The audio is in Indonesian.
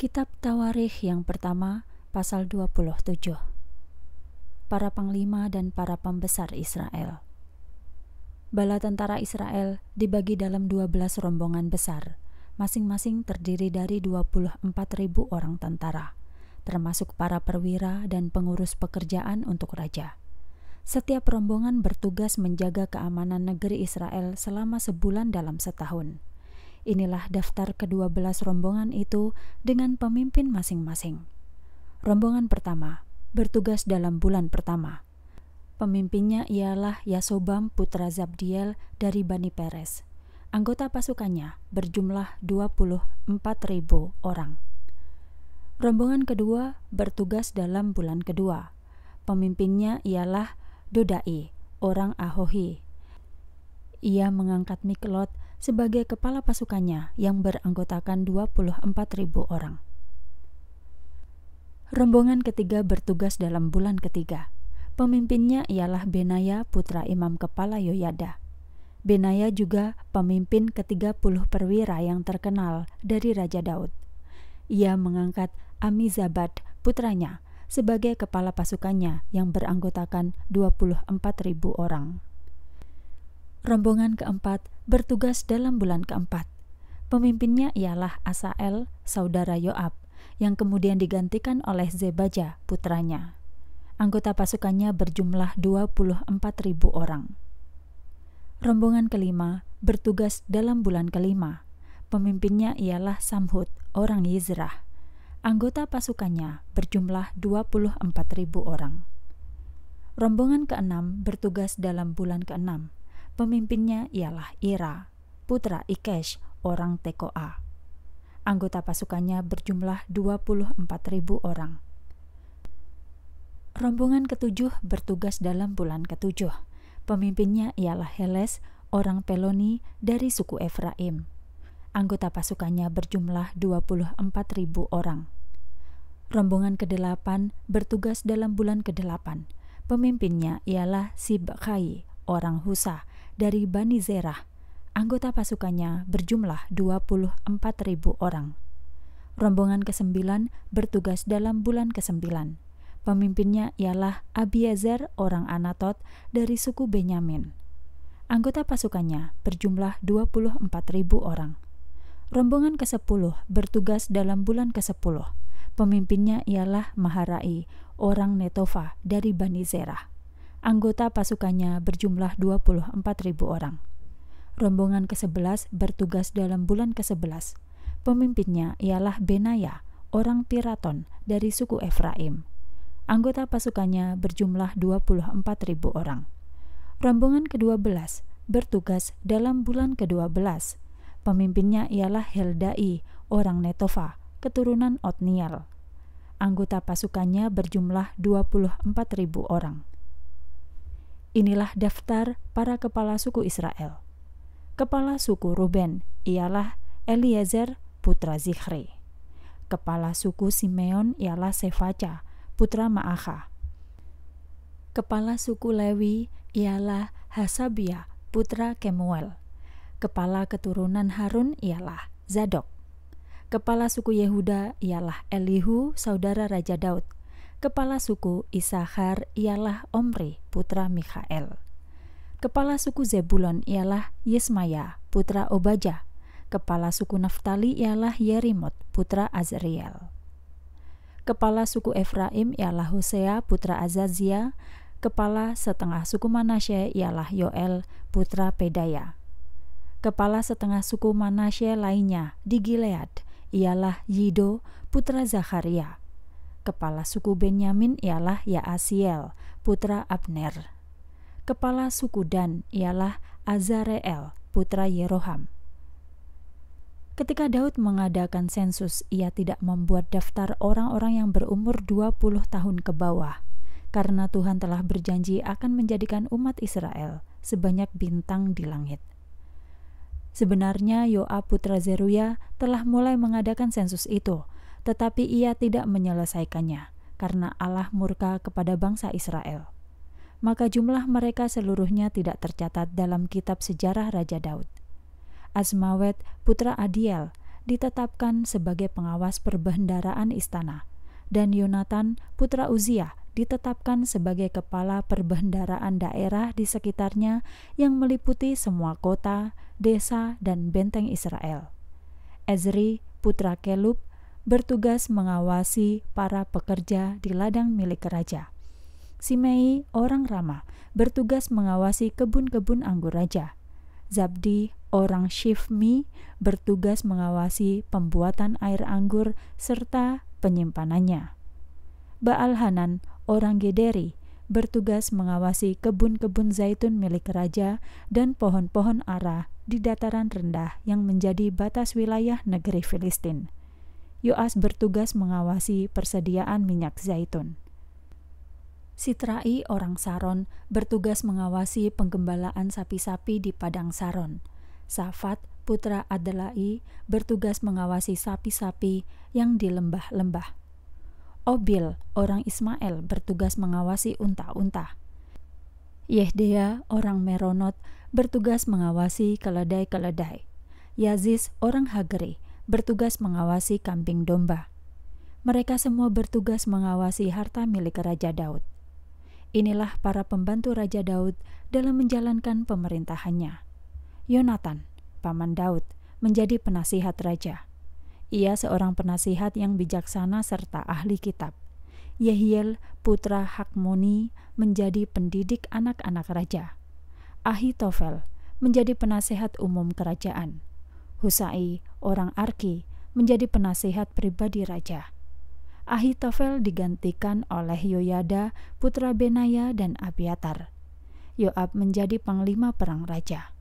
Kitab Tawarikh yang pertama, pasal 27. Para panglima dan para pembesar Israel. Bala tentara Israel dibagi dalam 12 rombongan besar, masing-masing terdiri dari ribu orang tentara, termasuk para perwira dan pengurus pekerjaan untuk raja. Setiap rombongan bertugas menjaga keamanan negeri Israel selama sebulan dalam setahun Inilah daftar ke-12 rombongan itu dengan pemimpin masing-masing. Rombongan pertama bertugas dalam bulan pertama. Pemimpinnya ialah Yasobam putra Zabdiel dari Bani Peres. Anggota pasukannya berjumlah 24.000 orang. Rombongan kedua bertugas dalam bulan kedua. Pemimpinnya ialah Dodai, orang Ahohi. Ia mengangkat Miklot sebagai kepala pasukannya yang beranggotakan ribu orang. Rombongan ketiga bertugas dalam bulan ketiga. Pemimpinnya ialah Benaya putra imam kepala Yoyada. Benaya juga pemimpin ketiga puluh perwira yang terkenal dari Raja Daud. Ia mengangkat Amizabad putranya sebagai kepala pasukannya yang beranggotakan ribu orang. Rombongan keempat bertugas dalam bulan keempat. Pemimpinnya ialah Asael, saudara Yoab, yang kemudian digantikan oleh Zebaja, putranya. Anggota pasukannya berjumlah ribu orang. Rombongan kelima bertugas dalam bulan kelima. Pemimpinnya ialah Samhut, orang Yizrah. Anggota pasukannya berjumlah ribu orang. Rombongan keenam bertugas dalam bulan keenam. Pemimpinnya ialah Ira, putra Ikesh, orang Tekoa. Anggota pasukannya berjumlah 24.000 orang. Rombongan ketujuh bertugas dalam bulan ketujuh. Pemimpinnya ialah Heles, orang Peloni dari suku Efraim. Anggota pasukannya berjumlah 24.000 orang. Rombongan ke-8 bertugas dalam bulan ke-8. Pemimpinnya ialah Sibkai, orang Husa, dari Bani Zerah, anggota pasukannya berjumlah 24.000 orang. Rombongan ke-9 bertugas dalam bulan ke-9. Pemimpinnya ialah Abiezer orang Anatot dari suku Benyamin. Anggota pasukannya berjumlah 24.000 orang. Rombongan ke-10 bertugas dalam bulan ke-10. Pemimpinnya ialah Maharai, orang Netofa dari Bani Zerah. Anggota pasukannya berjumlah 24.000 orang. Rombongan ke-11 bertugas dalam bulan ke-11. Pemimpinnya ialah Benaya, orang Piraton dari suku Efraim. Anggota pasukannya berjumlah 24.000 orang. Rombongan ke-12 bertugas dalam bulan ke-12. Pemimpinnya ialah Heldai, orang Netofa, keturunan Otniel. Anggota pasukannya berjumlah 24.000 orang. Inilah daftar para kepala suku Israel. Kepala suku Ruben ialah Eliezer putra Zikri. Kepala suku Simeon ialah Sefaca putra Maaha. Kepala suku Lewi ialah Hasabia putra Kemuel. Kepala keturunan Harun ialah Zadok. Kepala suku Yehuda ialah Elihu, saudara Raja Daud. Kepala suku Isahar ialah Omri, putra Mikhael. Kepala suku Zebulon ialah Yesmaya, putra Obaja. Kepala suku Naftali ialah Yerimot, putra Azriel. Kepala suku Efraim ialah Hosea, putra Azazia. Kepala setengah suku Manasye ialah Yoel, putra Pedaya. Kepala setengah suku Manasye lainnya di Gilead ialah Yido, putra Zakaria kepala suku Benyamin ialah Yaasiel, putra Abner. Kepala suku Dan ialah Azareel, putra Yeroham. Ketika Daud mengadakan sensus, ia tidak membuat daftar orang-orang yang berumur 20 tahun ke bawah, karena Tuhan telah berjanji akan menjadikan umat Israel sebanyak bintang di langit. Sebenarnya Yoab putra Zeruya telah mulai mengadakan sensus itu, tetapi ia tidak menyelesaikannya karena Allah murka kepada bangsa Israel. Maka jumlah mereka seluruhnya tidak tercatat dalam kitab sejarah Raja Daud. Azmawet, putra Adiel, ditetapkan sebagai pengawas perbendaraan istana, dan Yonatan, putra Uziah, ditetapkan sebagai kepala perbendaraan daerah di sekitarnya yang meliputi semua kota, desa, dan benteng Israel. Ezri, putra Kelub, bertugas mengawasi para pekerja di ladang milik raja. Simei, orang Ramah bertugas mengawasi kebun-kebun anggur raja. Zabdi, orang Shifmi, bertugas mengawasi pembuatan air anggur serta penyimpanannya. Baal Hanan, orang Gederi, bertugas mengawasi kebun-kebun zaitun milik raja dan pohon-pohon arah di dataran rendah yang menjadi batas wilayah negeri Filistin. Yoas bertugas mengawasi persediaan minyak zaitun. Sitrai orang Saron bertugas mengawasi penggembalaan sapi-sapi di padang Saron. Safat putra Adelai bertugas mengawasi sapi-sapi yang di lembah-lembah. Obil orang Ismail bertugas mengawasi unta-unta. Yehdea orang Meronot bertugas mengawasi keledai-keledai. Yazis orang Hagri bertugas mengawasi kambing domba. Mereka semua bertugas mengawasi harta milik Raja Daud. Inilah para pembantu Raja Daud dalam menjalankan pemerintahannya. Yonatan, paman Daud, menjadi penasihat raja. Ia seorang penasihat yang bijaksana serta ahli kitab. Yehiel, putra Hakmoni, menjadi pendidik anak-anak raja. Ahitofel menjadi penasihat umum kerajaan. Husai, orang Arki, menjadi penasehat pribadi raja. Ahitofel digantikan oleh Yoyada, putra Benaya dan Abiatar. Yoab menjadi panglima perang raja.